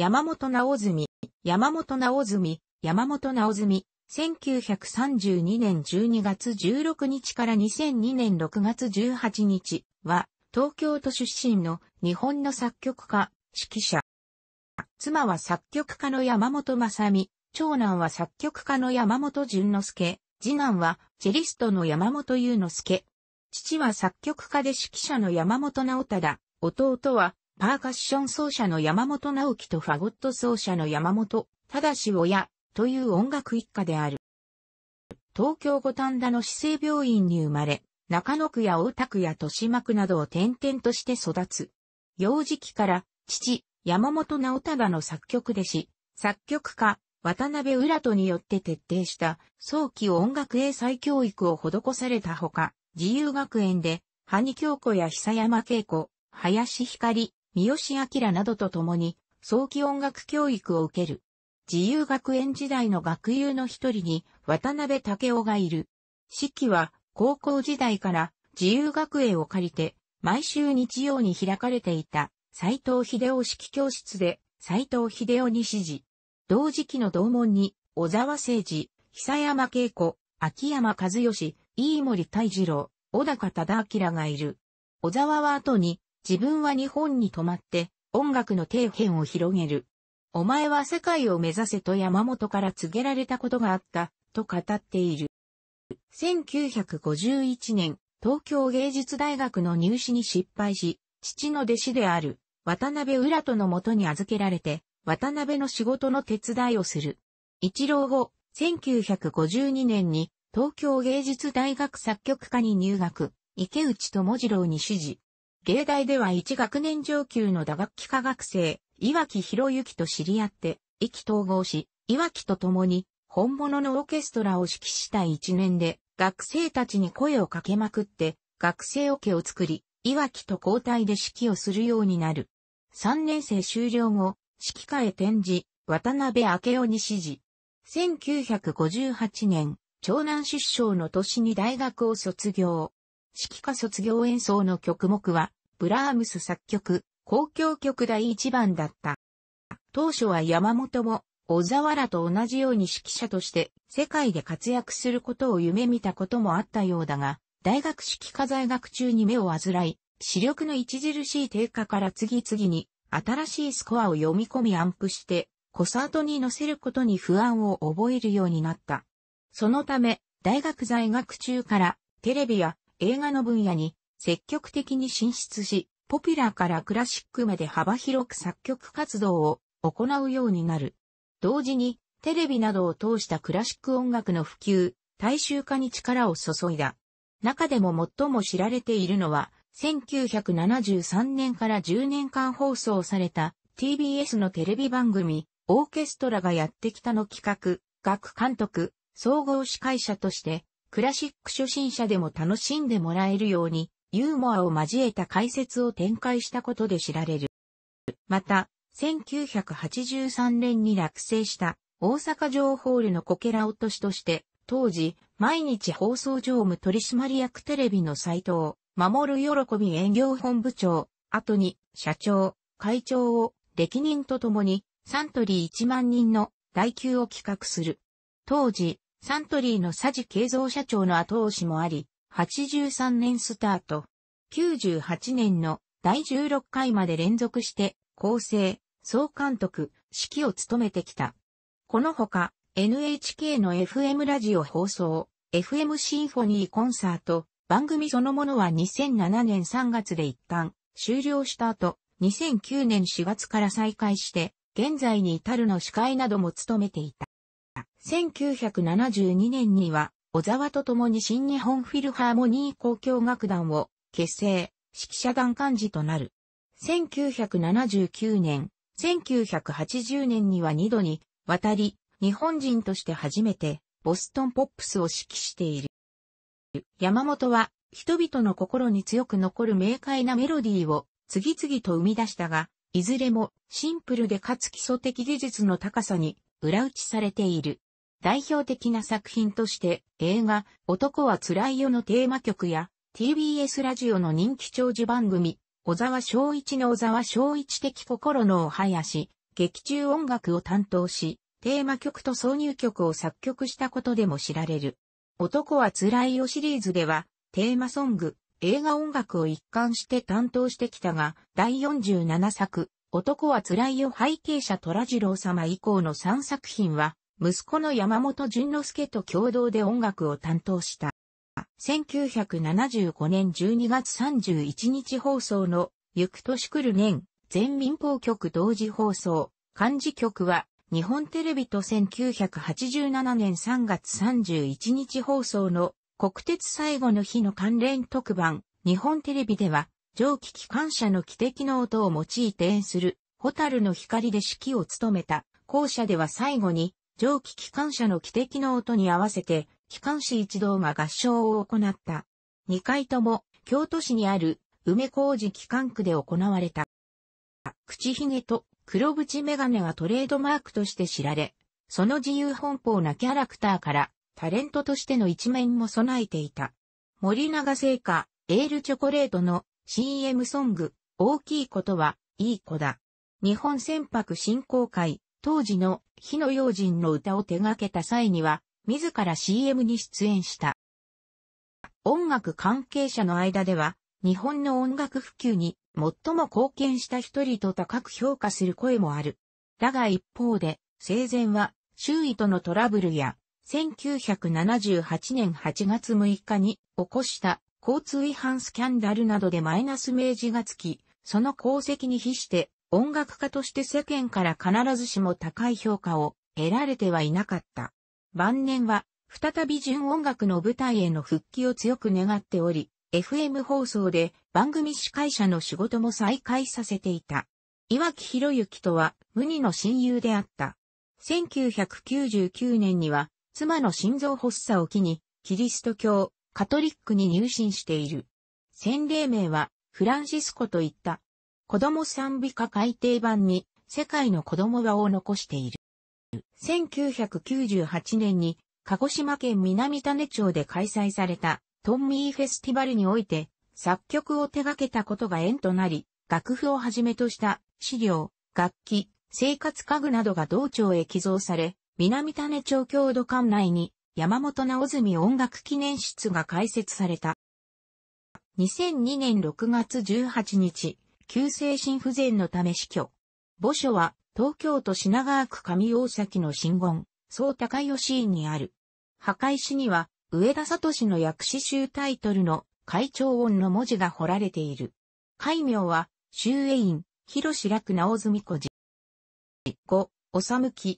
山本直澄、山本直澄、山本直澄、1932年12月16日から2002年6月18日は、東京都出身の日本の作曲家、指揮者。妻は作曲家の山本正美、長男は作曲家の山本淳之介、次男はチェリストの山本祐之介。父は作曲家で指揮者の山本直忠、弟はパーカッション奏者の山本直樹とファゴット奏者の山本し親という音楽一家である。東京五反田の市政病院に生まれ、中野区や大田区や豊島区などを転々として育つ。幼児期から父、山本直忠の作曲弟子、作曲家、渡辺浦人によって徹底した早期音楽英才教育を施されたほか、自由学園で、萩京子や久山恵子、林光、三好明などと共に、早期音楽教育を受ける。自由学園時代の学友の一人に、渡辺武雄がいる。四季は、高校時代から自由学園を借りて、毎週日曜に開かれていた、斎藤秀夫式教室で、斎藤秀夫に指示。同時期の同門に、小沢誠治、久山恵子、秋山和義、飯森大二郎、小高忠明がいる。小沢は後に、自分は日本に泊まって音楽の底辺を広げる。お前は世界を目指せと山本から告げられたことがあった、と語っている。1951年、東京芸術大学の入試に失敗し、父の弟子である渡辺浦とのもとに預けられて、渡辺の仕事の手伝いをする。一郎後、1952年に東京芸術大学作曲科に入学、池内智次郎に指示。芸大では一学年上級の打楽器科学生、岩木博之と知り合って、意気統合し、岩木と共に、本物のオーケストラを指揮した一年で、学生たちに声をかけまくって、学生オケを作り、岩木と交代で指揮をするようになる。3年生終了後、指揮科へ転じ、渡辺明夫に指示。1958年、長男出生の年に大学を卒業。指揮科卒業演奏の曲目は、ブラームス作曲、公共曲第一番だった。当初は山本も小沢らと同じように指揮者として世界で活躍することを夢見たこともあったようだが、大学指揮科在学中に目を患い、視力の著しい低下から次々に新しいスコアを読み込みアンプして、コサートに載せることに不安を覚えるようになった。そのため、大学在学中からテレビや映画の分野に積極的に進出し、ポピュラーからクラシックまで幅広く作曲活動を行うようになる。同時に、テレビなどを通したクラシック音楽の普及、大衆化に力を注いだ。中でも最も知られているのは、1973年から10年間放送された TBS のテレビ番組、オーケストラがやってきたの企画、楽監督、総合司会者として、クラシック初心者でも楽しんでもらえるように、ユーモアを交えた解説を展開したことで知られる。また、1983年に落成した大阪城ホールのこけら落としとして、当時、毎日放送常務取締役テレビの斎藤、守る喜び営業本部長、後に社長、会長を歴任とともにサントリー1万人の代休を企画する。当時、サントリーの佐治慶三社長の後押しもあり、83年スタート。98年の第16回まで連続して構成、総監督、指揮を務めてきた。このほか NHK の FM ラジオ放送、FM シンフォニーコンサート、番組そのものは2007年3月で一旦終了した後、2009年4月から再開して、現在に至るの司会なども務めていた。1972年には小沢と共に新日本フィルハーモニー交響楽団を結成、指揮者団幹事となる。1979年、1980年には2度に渡り、日本人として初めてボストンポップスを指揮している。山本は人々の心に強く残る明快なメロディーを次々と生み出したが、いずれもシンプルでかつ基礎的技術の高さに裏打ちされている。代表的な作品として映画男は辛いよのテーマ曲や TBS ラジオの人気長寿番組小沢昭一の小沢昭一的心のお囃子劇中音楽を担当しテーマ曲と挿入曲を作曲したことでも知られる男は辛いよシリーズではテーマソング映画音楽を一貫して担当してきたが、第47作、男は辛いよ背景者虎次郎様以降の3作品は、息子の山本淳之介と共同で音楽を担当した。1975年12月31日放送の、ゆく年来る年、全民放局同時放送、漢字局は、日本テレビと1987年3月31日放送の、国鉄最後の日の関連特番、日本テレビでは、蒸気機関車の汽笛の音を用いて演する、ホタルの光で指揮を務めた、校舎では最後に、蒸気機関車の汽笛の音に合わせて、機関士一同が合唱を行った。二回とも、京都市にある、梅工事機関区で行われた。口ひげと黒縁メガネがトレードマークとして知られ、その自由奔放なキャラクターから、タレントとしての一面も備えていた。森永製菓、エールチョコレートの CM ソング、大きいことはいい子だ。日本船舶振興会、当時の火の用心の歌を手掛けた際には、自ら CM に出演した。音楽関係者の間では、日本の音楽普及に最も貢献した一人と高く評価する声もある。だが一方で、生前は周囲とのトラブルや、1978年8月6日に起こした交通違反スキャンダルなどでマイナス名字がつき、その功績に比して音楽家として世間から必ずしも高い評価を得られてはいなかった。晩年は、再び純音楽の舞台への復帰を強く願っており、FM 放送で番組司会者の仕事も再開させていた。岩木博之とは無二の親友であった。1999年には妻の心臓発作を機にキリスト教カトリックに入信している。洗礼名はフランシスコといった子供賛美歌改訂版に世界の子供画を残している。1998年に鹿児島県南種町で開催されたトンミーフェスティバルにおいて作曲を手掛けたことが縁となり、楽譜をはじめとした資料、楽器、生活家具などが道庁へ寄贈され、南種町郷土館内に山本直澄音楽記念室が開設された。2002年6月18日、急性心不全のため死去。墓所は、東京都品川区上大崎の新言、総高吉院にある。墓石には、上田聡の薬師集タイトルの会長音の文字が彫られている。戒名は、修営院、広志楽直住小寺。5、おさむき、